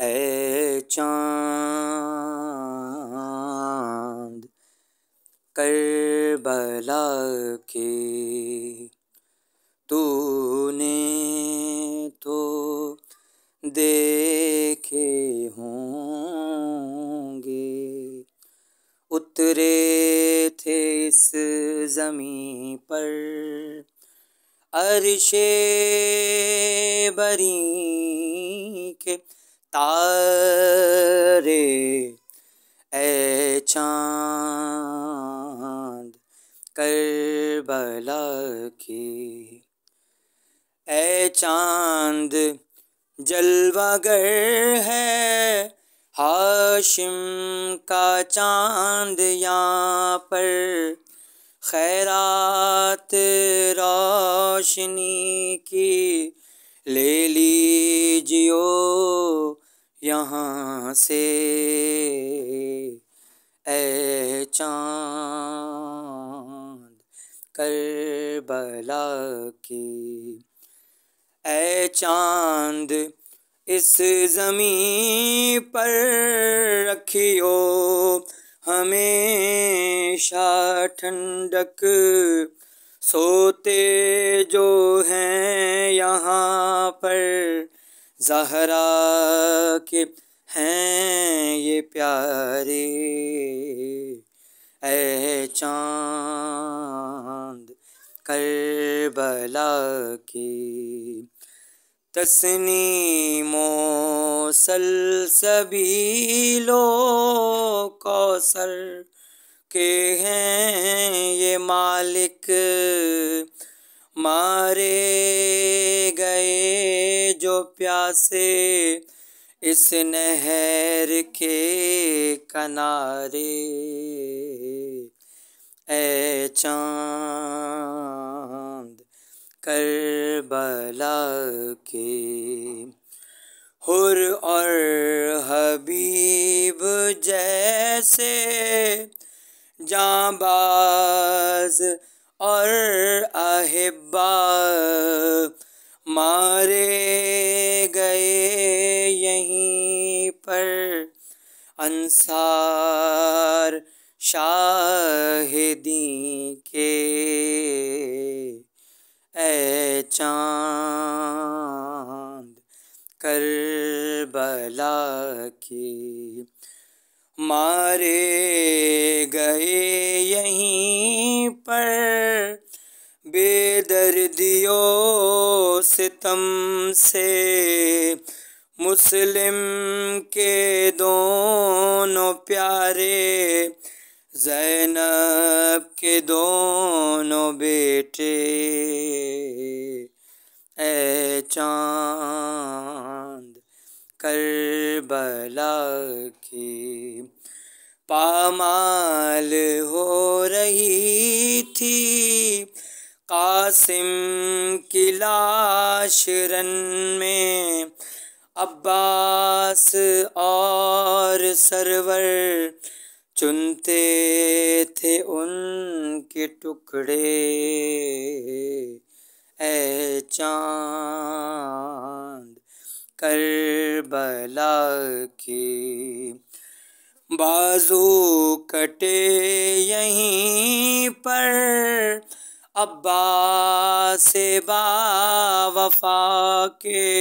चांद करबला के तूने तो देखे होंगे उतरे थे इस जमी पर अरशे बरी के तारे ए चांद करबला की ए चांद जलवागर है हाशिम का चांद यहाँ पर खैरात रोशनी की ले लीजियो यहाँ से ए चांद करबला की ए चांद इस जमीन पर रखियो हमेशा ठंडक सोते जो हैं यहाँ पर जहरा के हैं ये प्यारे ए चांद करबला की तस्नीमो लो कौसर के हैं ये मालिक मारे गए जो प्यासे इस नहर के किनारे ए चांद करबला के हुर और हबीब जैसे जाबाज़ और अहिब्बा मारे गए यहीं पर अंसार शाहिदी के ए चांद करबला की मारे गए यहीं पर बेदर्दियों सितम से मुस्लिम के दोनों प्यारे जैनब के दोनों बेटे ऐ चांद कर बला की पामाल हो रही थी कासिम की लाश रन में अब्बास और सरवर चुनते थे उनके टुकड़े ए चांद करबला के बाजू कटे यहीं पर अब्बा से बावफा के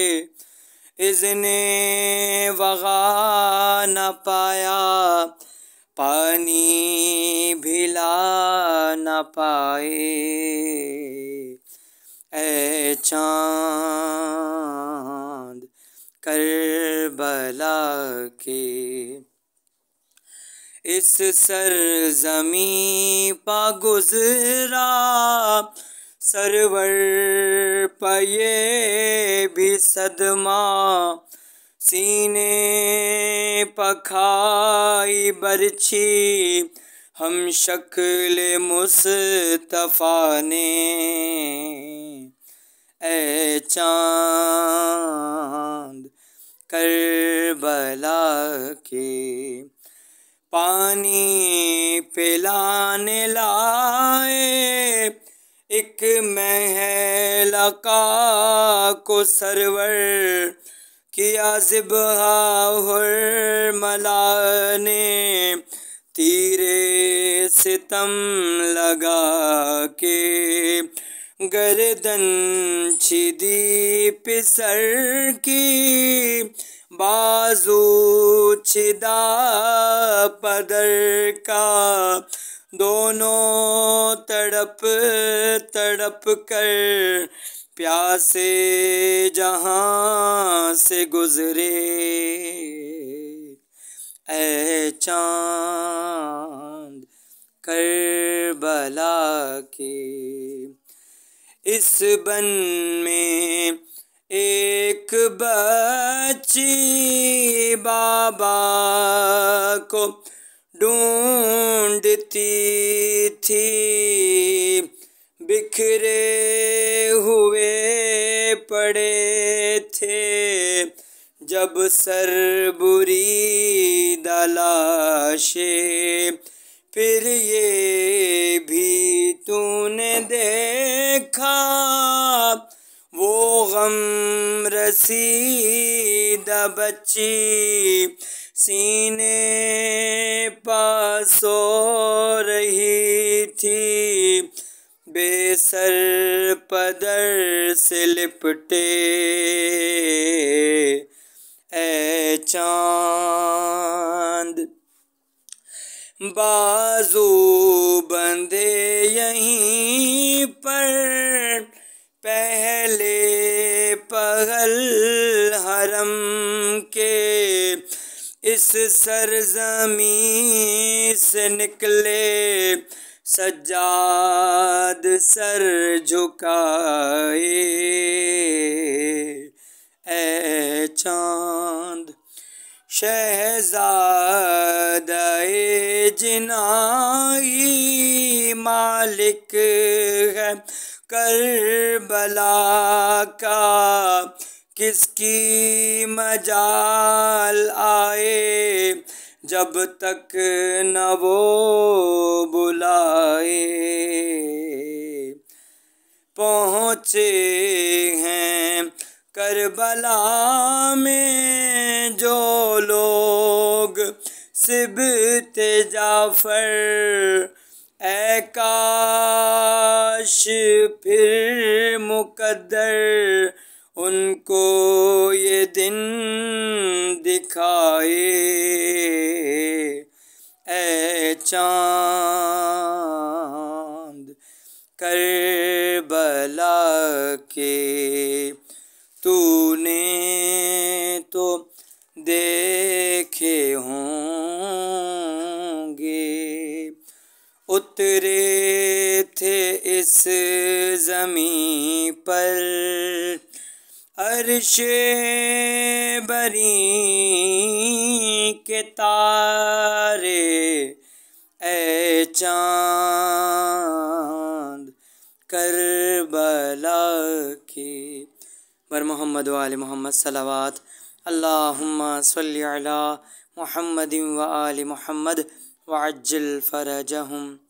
इजने वगा न पाया पानी भिला न पाए ऐ चा करबला के इस सरजमी पा गुजरा सरवर पये भी सदमा सीने पखाई बरछी हम शक्ल मुस्तफ़ा ने ऐ चांद करबला के पानी पिलाने लाए एक महलका को सरवर किया जिबहा मला ने तीरे सितम लगा के गर्दन छिदी पिसर की बाजू छिदा पदर का दोनों तड़प तड़प कर प्यासे जहाँ से गुजरे ए चांद कर बला के इस बन में एक बच्ची बाबा को ढूंढती थी बिखरे हुए पड़े थे जब सरबुरी दलाशे फिर ये गम रसीद बच्ची सीने पास रही थी बेसर पदर से लिपटे ए चांद बाजू बंदे यहीं आलम के इस सरजमी से निकले सजाद सर झुकाए ए चांद शहजाद जिनाई मालिक है करबला का किसकी मजाल आए जब तक न वो बुलाए पहुँचे हैं करबला में जो लोग सिब जाफर ए काश फिर मुकद्दर उनको ये दिन दिखाए ए चांद करबला के तूने तो देखे होंगे उतरे थे इस जमी पर अरशे बरी के तारे ए चांद करबला के बर मोहम्मद वाल मोहम्मद सलावात अल्लाहुम्मा सल्ली अला मोहम्मद व आल मोहम्मद वज्जल फरजहम